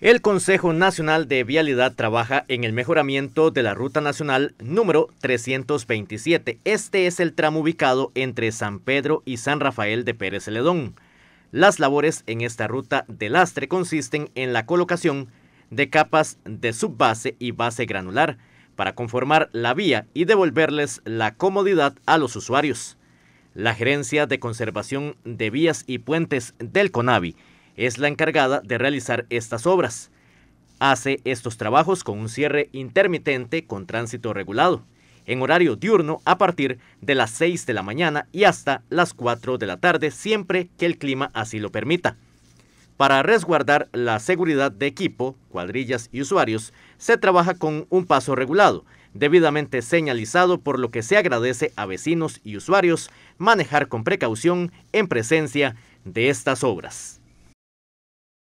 El Consejo Nacional de Vialidad trabaja en el mejoramiento de la Ruta Nacional número 327. Este es el tramo ubicado entre San Pedro y San Rafael de Pérez Ledón. Las labores en esta ruta de lastre consisten en la colocación de capas de subbase y base granular para conformar la vía y devolverles la comodidad a los usuarios. La Gerencia de Conservación de Vías y Puentes del CONAVI es la encargada de realizar estas obras. Hace estos trabajos con un cierre intermitente con tránsito regulado, en horario diurno a partir de las 6 de la mañana y hasta las 4 de la tarde, siempre que el clima así lo permita. Para resguardar la seguridad de equipo, cuadrillas y usuarios, se trabaja con un paso regulado, debidamente señalizado por lo que se agradece a vecinos y usuarios manejar con precaución en presencia de estas obras.